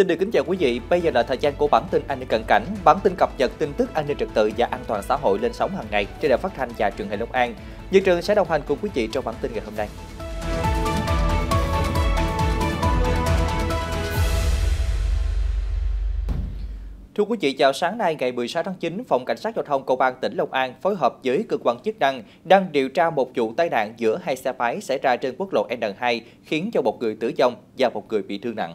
Xin được kính chào quý vị, bây giờ là thời gian của bản tin an ninh cận cảnh, bản tin cập nhật tin tức an ninh trật tự và an toàn xã hội lên sóng hàng ngày trên đài phát thanh và truyền hình Long An. Như trường sẽ đồng hành cùng quý vị trong bản tin ngày hôm nay. Thưa quý vị, vào sáng nay ngày 16 tháng 9, Phòng Cảnh sát Giao thông Công an tỉnh Long An phối hợp với cơ quan chức năng đang điều tra một vụ tai nạn giữa hai xe máy xảy ra trên quốc lộ N2 khiến cho một người tử vong và một người bị thương nặng.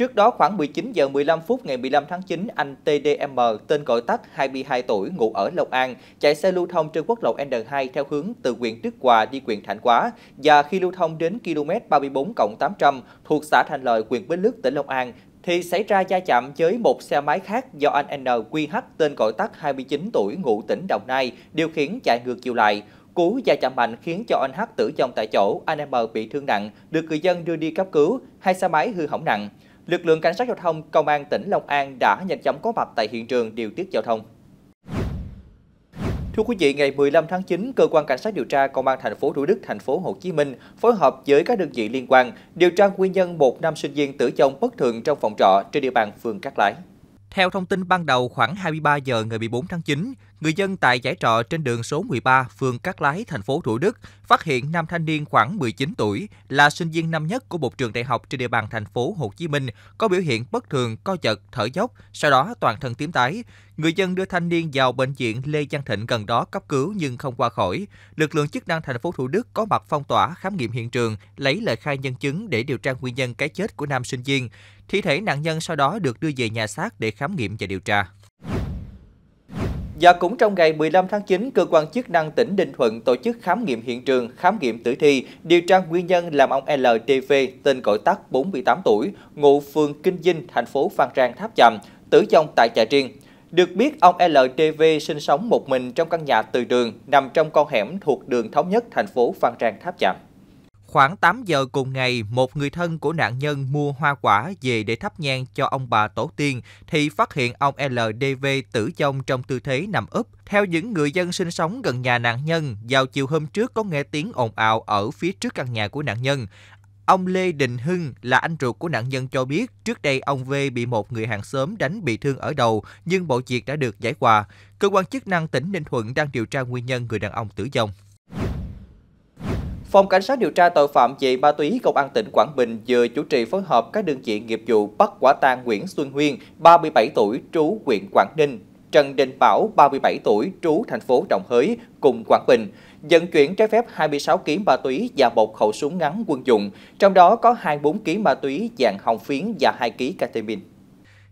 Trước đó khoảng 19 giờ 15 phút ngày 15 tháng 9, anh TDM, tên gọi tắt 22 tuổi, ngụ ở Long An, chạy xe lưu thông trên quốc lộ N2 theo hướng từ huyện Đức Hòa đi huyện Thạnh Quá và khi lưu thông đến km 34 800 thuộc xã Thành Lợi, huyện Bến Lức, tỉnh Long An thì xảy ra va chạm với một xe máy khác do anh NQH tên gọi tắt 29 tuổi ngụ tỉnh Đồng Nai điều khiển chạy ngược chiều lại. Cú va chạm mạnh khiến cho anh H tử vong tại chỗ, anh M bị thương nặng, được người dân đưa đi cấp cứu, hai xe máy hư hỏng nặng lực lượng cảnh sát giao thông công an tỉnh Long An đã nhanh chóng có mặt tại hiện trường điều tiết giao thông. Thưa quý vị, ngày 15 tháng 9, cơ quan cảnh sát điều tra công an thành phố Thủ Đức, thành phố Hồ Chí Minh phối hợp với các đơn vị liên quan điều tra nguyên nhân một nam sinh viên tử vong bất thường trong phòng trọ trên địa bàn phường Cát Lái. Theo thông tin ban đầu, khoảng 23 giờ ngày 14 tháng 9, người dân tại giải trọ trên đường số 13, phường Cát Lái, thành phố Thủ Đức phát hiện nam thanh niên khoảng 19 tuổi là sinh viên năm nhất của một trường đại học trên địa bàn thành phố Hồ Chí Minh có biểu hiện bất thường co giật, thở dốc, sau đó toàn thân tím tái. Người dân đưa thanh niên vào bệnh viện Lê Văn Thịnh gần đó cấp cứu nhưng không qua khỏi. Lực lượng chức năng thành phố Thủ Đức có mặt phong tỏa khám nghiệm hiện trường, lấy lời khai nhân chứng để điều tra nguyên nhân cái chết của nam sinh viên. Thi thể nạn nhân sau đó được đưa về nhà xác để khám nghiệm và điều tra. Và cũng trong ngày 15 tháng 9, cơ quan chức năng tỉnh Ninh Thuận tổ chức khám nghiệm hiện trường, khám nghiệm tử thi, điều tra nguyên nhân làm ông LTV, tên gọi tắt 48 tuổi, ngụ phường Kinh Dinh, thành phố Phan Rang, Tháp Chàm, tử vong tại Trà Riêng. Được biết, ông LTV sinh sống một mình trong căn nhà từ đường nằm trong con hẻm thuộc đường Thống Nhất, thành phố Phan Rang, Tháp Chàm. Khoảng 8 giờ cùng ngày, một người thân của nạn nhân mua hoa quả về để thắp nhang cho ông bà tổ tiên thì phát hiện ông LDV tử vong trong tư thế nằm úp. Theo những người dân sinh sống gần nhà nạn nhân, vào chiều hôm trước có nghe tiếng ồn ào ở phía trước căn nhà của nạn nhân. Ông Lê Đình Hưng là anh ruột của nạn nhân cho biết trước đây ông V bị một người hàng xóm đánh bị thương ở đầu nhưng bộ việc đã được giải hòa. Cơ quan chức năng tỉnh Ninh Thuận đang điều tra nguyên nhân người đàn ông tử vong. Phòng Cảnh sát điều tra tội phạm về ma túy Công an tỉnh Quảng Bình vừa chủ trì phối hợp các đơn vị nghiệp vụ bắt quả tang Nguyễn Xuân Huyên, 37 tuổi, trú huyện Quảng Ninh, Trần Đình Bảo, 37 tuổi, trú thành phố Đồng Hới, cùng Quảng Bình, vận chuyển trái phép 26 kg ma túy và một khẩu súng ngắn quân dụng, trong đó có 24 kg ma túy dạng hồng phiến và 2 kg ketamine.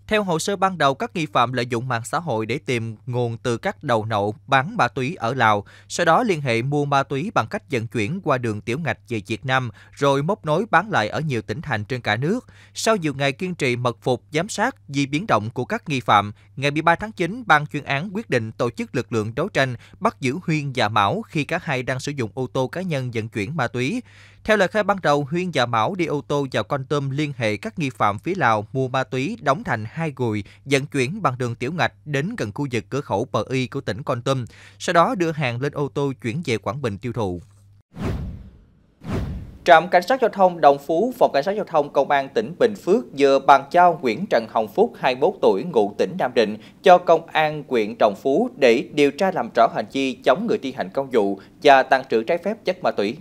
Theo hồ sơ ban đầu, các nghi phạm lợi dụng mạng xã hội để tìm nguồn từ các đầu nậu bán ma túy ở Lào, sau đó liên hệ mua ma túy bằng cách vận chuyển qua đường tiểu ngạch về Việt Nam, rồi móc nối bán lại ở nhiều tỉnh thành trên cả nước. Sau nhiều ngày kiên trì mật phục, giám sát di biến động của các nghi phạm, ngày 13 tháng 9, ban chuyên án quyết định tổ chức lực lượng đấu tranh bắt giữ Huyên và Mão khi cả hai đang sử dụng ô tô cá nhân vận chuyển ma túy. Theo lời khai ban đầu, Huyên và Mão đi ô tô vào con tôm liên hệ các nghi phạm phía Lào mua ma túy đóng thành hai gùi, vận chuyển bằng đường tiểu ngạch đến gần khu vực cửa khẩu Bờ Y của tỉnh Con Tum, sau đó đưa hàng lên ô tô chuyển về Quảng Bình tiêu thụ. Trạm Cảnh sát Giao thông Đồng Phú, Phòng Cảnh sát Giao thông Công an tỉnh Bình Phước vừa bàn giao Nguyễn Trần Hồng Phúc, 21 tuổi, ngụ tỉnh Nam Định, cho Công an huyện Đồng Phú để điều tra làm rõ hành vi chống người thi hành công vụ và tàn trữ trái phép chất ma túy.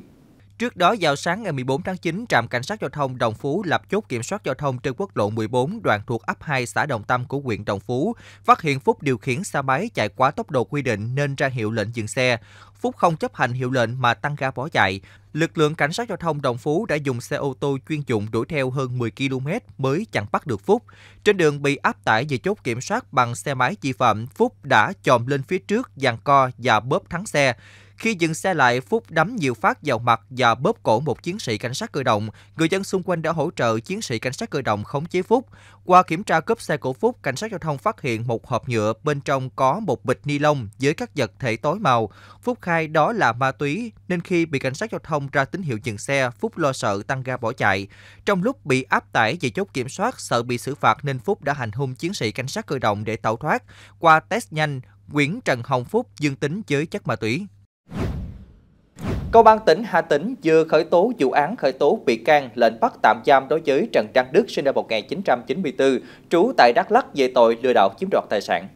Trước đó, vào sáng ngày 14 tháng 9, trạm cảnh sát giao thông Đồng Phú lập chốt kiểm soát giao thông trên quốc lộ 14 đoạn thuộc ấp 2 xã Đồng Tâm của huyện Đồng Phú, phát hiện Phúc điều khiển xe máy chạy quá tốc độ quy định nên ra hiệu lệnh dừng xe. Phúc không chấp hành hiệu lệnh mà tăng ga bỏ chạy. Lực lượng cảnh sát giao thông Đồng Phú đã dùng xe ô tô chuyên dụng đuổi theo hơn 10 km mới chặn bắt được Phúc. Trên đường bị áp tải về chốt kiểm soát bằng xe máy chi phạm, Phúc đã chồm lên phía trước, giằng co và bóp thắng xe. Khi dừng xe lại, Phúc đấm nhiều phát vào mặt và bóp cổ một chiến sĩ cảnh sát cơ động. Người dân xung quanh đã hỗ trợ chiến sĩ cảnh sát cơ động khống chế Phúc. Qua kiểm tra cướp xe của Phúc, cảnh sát giao thông phát hiện một hộp nhựa bên trong có một bịch ni lông với các vật thể tối màu. Phúc khai đó là ma túy, nên khi bị cảnh sát giao thông ra tín hiệu dừng xe, Phúc lo sợ tăng ga bỏ chạy. Trong lúc bị áp tải về chốt kiểm soát, sợ bị xử phạt nên Phúc đã hành hung chiến sĩ cảnh sát cơ động để tẩu thoát. Qua test nhanh, Nguyễn Trần Hồng Phúc dương tính với chất ma túy. Công an tỉnh Hà Tĩnh vừa khởi tố vụ án khởi tố bị can lệnh bắt tạm giam đối với Trần Trang Đức sinh năm 1994, trú tại Đắk Lắk về tội lừa đảo chiếm đoạt tài sản.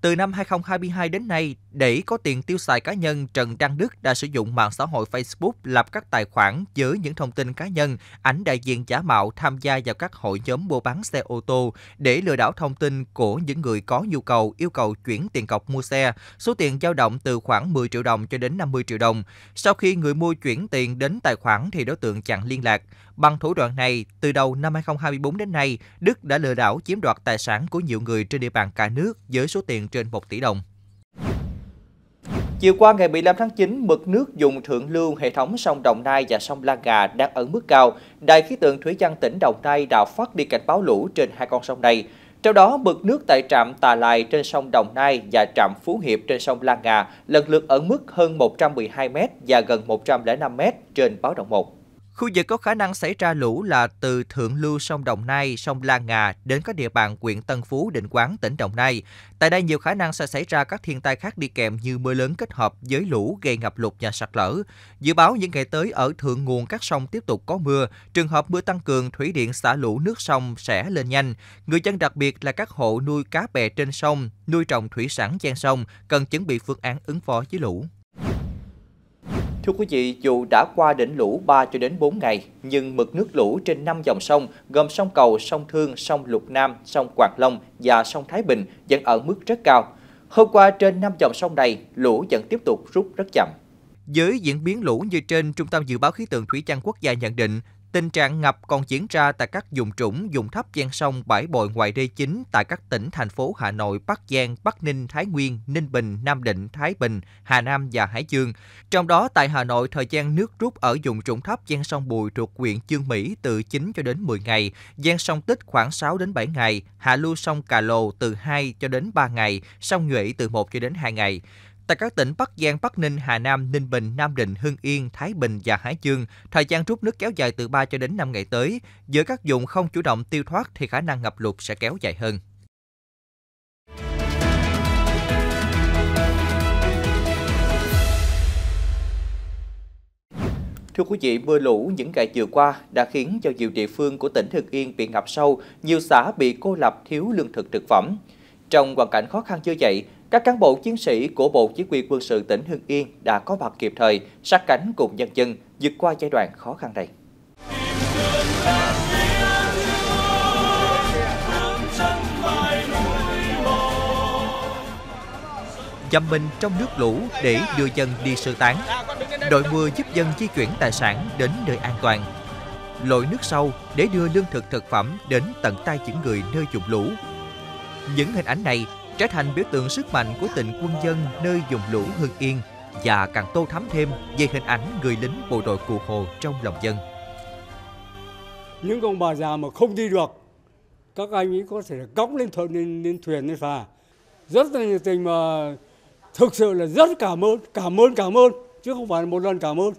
Từ năm 2022 đến nay, để có tiền tiêu xài cá nhân, Trần Đăng Đức đã sử dụng mạng xã hội Facebook lập các tài khoản với những thông tin cá nhân, ảnh đại diện giả mạo tham gia vào các hội nhóm mua bán xe ô tô để lừa đảo thông tin của những người có nhu cầu yêu cầu chuyển tiền cọc mua xe, số tiền dao động từ khoảng 10 triệu đồng cho đến 50 triệu đồng. Sau khi người mua chuyển tiền đến tài khoản thì đối tượng chặn liên lạc. Bằng thủ đoạn này, từ đầu năm 2024 đến nay, Đức đã lừa đảo chiếm đoạt tài sản của nhiều người trên địa bàn cả nước với số tiền trên 1 tỷ đồng. Chiều qua ngày 15 tháng 9, mực nước dùng thượng lưu hệ thống sông Đồng Nai và sông La Gà đang ở mức cao. Đài khí tượng thủy văn tỉnh Đồng Nai đã phát đi cảnh báo lũ trên hai con sông này. Trong đó, mực nước tại trạm Tà Lại trên sông Đồng Nai và trạm Phú Hiệp trên sông La Gà lần lượt ở mức hơn 112m và gần 105m trên báo động 1. Khu vực có khả năng xảy ra lũ là từ thượng lưu sông Đồng Nai, sông Lan Ngà đến các địa bàn huyện Tân Phú, Định Quán, tỉnh Đồng Nai. Tại đây nhiều khả năng sẽ xảy ra các thiên tai khác đi kèm như mưa lớn kết hợp với lũ gây ngập lụt và sạt lở. Dự báo những ngày tới ở thượng nguồn các sông tiếp tục có mưa, trường hợp mưa tăng cường thủy điện xả lũ nước sông sẽ lên nhanh. Người dân đặc biệt là các hộ nuôi cá bè trên sông, nuôi trồng thủy sản ven sông cần chuẩn bị phương án ứng phó với lũ. Thưa quý vị, dù đã qua đỉnh lũ 3 cho đến 4 ngày, nhưng mực nước lũ trên 5 dòng sông gồm sông Cầu, sông Thương, sông Lục Nam, sông Quảng Long và sông Thái Bình vẫn ở mức rất cao. Hôm qua trên 5 dòng sông này, lũ vẫn tiếp tục rút rất chậm. Với diễn biến lũ như trên, Trung tâm Dự báo Khí tượng Thủy văn Quốc gia nhận định, Tình trạng ngập còn diễn ra tại các vùng trũng, vùng thấp ven sông bãi bồi ngoài đê chính tại các tỉnh thành phố Hà Nội, Bắc Giang, Bắc Ninh, Thái Nguyên, Ninh Bình, Nam Định, Thái Bình, Hà Nam và Hải Dương. Trong đó tại Hà Nội, thời gian nước rút ở vùng trũng thấp ven sông Bùi thuộc huyện Chương Mỹ từ 9 cho đến 10 ngày, ven sông Tích khoảng 6 đến 7 ngày, hạ lưu sông Cà Lồ từ 2 cho đến 3 ngày, sông Nhuệ từ 1 cho đến 2 ngày. Tại các tỉnh Bắc Giang, Bắc Ninh, Hà Nam, Ninh Bình, Nam Định, Hưng Yên, Thái Bình và Hải Dương, thời gian rút nước kéo dài từ 3 cho đến 5 ngày tới. Giữa các dụng không chủ động tiêu thoát thì khả năng ngập lụt sẽ kéo dài hơn. Thưa quý vị, mưa lũ những ngày vừa qua đã khiến cho nhiều địa phương của tỉnh Hưng Yên bị ngập sâu, nhiều xã bị cô lập thiếu lương thực thực phẩm. Trong hoàn cảnh khó khăn như vậy, các cán bộ chiến sĩ của Bộ Chỉ huy quân sự tỉnh Hưng Yên đã có mặt kịp thời, sát cánh cùng nhân dân vượt qua giai đoạn khó khăn này. Dầm mình trong nước lũ để đưa dân đi sơ tán. Đội mưa giúp dân di chuyển tài sản đến nơi an toàn. Lội nước sâu để đưa lương thực thực phẩm đến tận tay những người nơi vùng lũ. Những hình ảnh này trở thành biểu tượng sức mạnh của tình quân dân nơi vùng lũ Hưng Yên và càng tô thắm thêm về hình ảnh người lính bộ đội cụ Hồ trong lòng dân. Những ông bà già mà không đi được, các anh ấy có thể cõng lên thuyền lên, lên thuyền lên phà. Rất là nhiệt tình mà thực sự là rất cảm ơn, cảm ơn, cảm ơn chứ không phải một lần cảm ơn.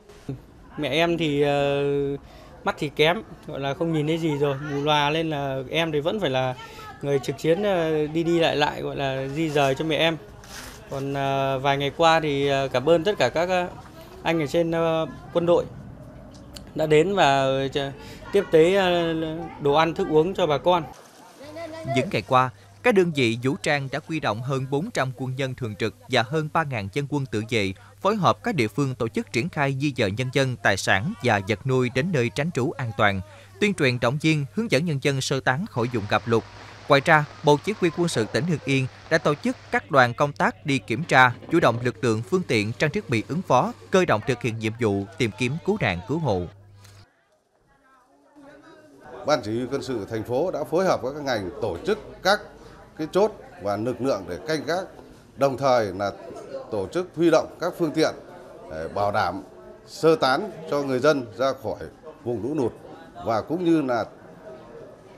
Mẹ em thì uh, mắt thì kém, gọi là không nhìn thấy gì rồi, mù loà lên là em thì vẫn phải là người trực chiến ờ, đi đi lại lại gọi là di rời cho mẹ em còn ờ, vài ngày qua thì ờ, cảm ơn tất cả các anh ở trên quân đội đã đến và tiếp tế đồ ăn thức uống cho bà con những ngày qua các đơn vị vũ trang đã quy động hơn 400 quân nhân thường trực và hơn 3.000 dân quân tự vệ, phối hợp các địa phương tổ chức triển khai di dời nhân dân, tài sản và vật nuôi đến nơi tránh trú an toàn, tuyên truyền động viên, hướng dẫn nhân dân sơ tán khỏi vùng gặp lụt, Ngoài ra, Bộ Chỉ huy quân sự tỉnh Hưng Yên đã tổ chức các đoàn công tác đi kiểm tra, chủ động lực lượng phương tiện trang thiết bị ứng phó, cơ động thực hiện nhiệm vụ tìm kiếm cứu nạn cứu hộ. Ban chỉ huy quân sự thành phố đã phối hợp với các ngành tổ chức các cái chốt và lực lượng để canh gác, đồng thời là tổ chức huy động các phương tiện để bảo đảm sơ tán cho người dân ra khỏi vùng lũ lụt và cũng như là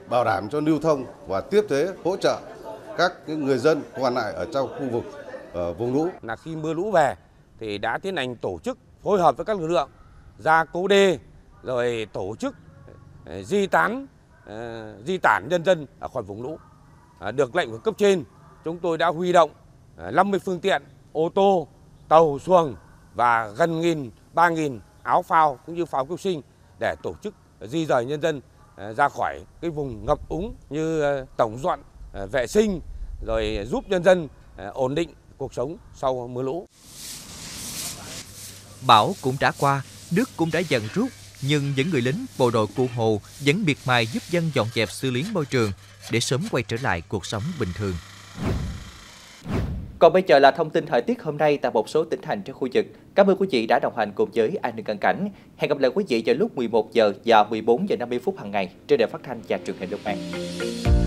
bảo đảm cho lưu thông và tiếp tế hỗ trợ các người dân còn lại ở trong khu vực ở ờ, vùng lũ. Là khi mưa lũ về thì đã tiến hành tổ chức phối hợp với các lực lượng ra cố đê rồi tổ chức ờ, di tán ờ, di tản nhân dân ở khỏi vùng lũ. Được lệnh của cấp trên, chúng tôi đã huy động 50 phương tiện, ô tô, tàu xuồng và gần nghìn, ba nghìn áo phao cũng như phao cứu sinh để tổ chức di rời nhân dân Ờ, ra khỏi cái vùng ngập úng như ờ, tổng dọn ờ, vệ sinh rồi giúp nhân dân ổn định cuộc sống sau mưa lũ. Bão cũng đã qua, nước cũng đã dần rút, nhưng những người lính bộ đội cụ hồ vẫn miệt mài giúp dân dọn dẹp xử lý môi trường để sớm quay trở lại cuộc sống bình thường. Còn bây giờ là thông tin thời tiết hôm nay tại một số tỉnh thành trên khu vực. Cảm ơn quý vị đã đồng hành cùng với An ninh cận cảnh. Hẹn gặp lại quý vị vào lúc 11 giờ và 14 giờ 50 phút hàng ngày trên đài phát thanh và truyền hình Đông An.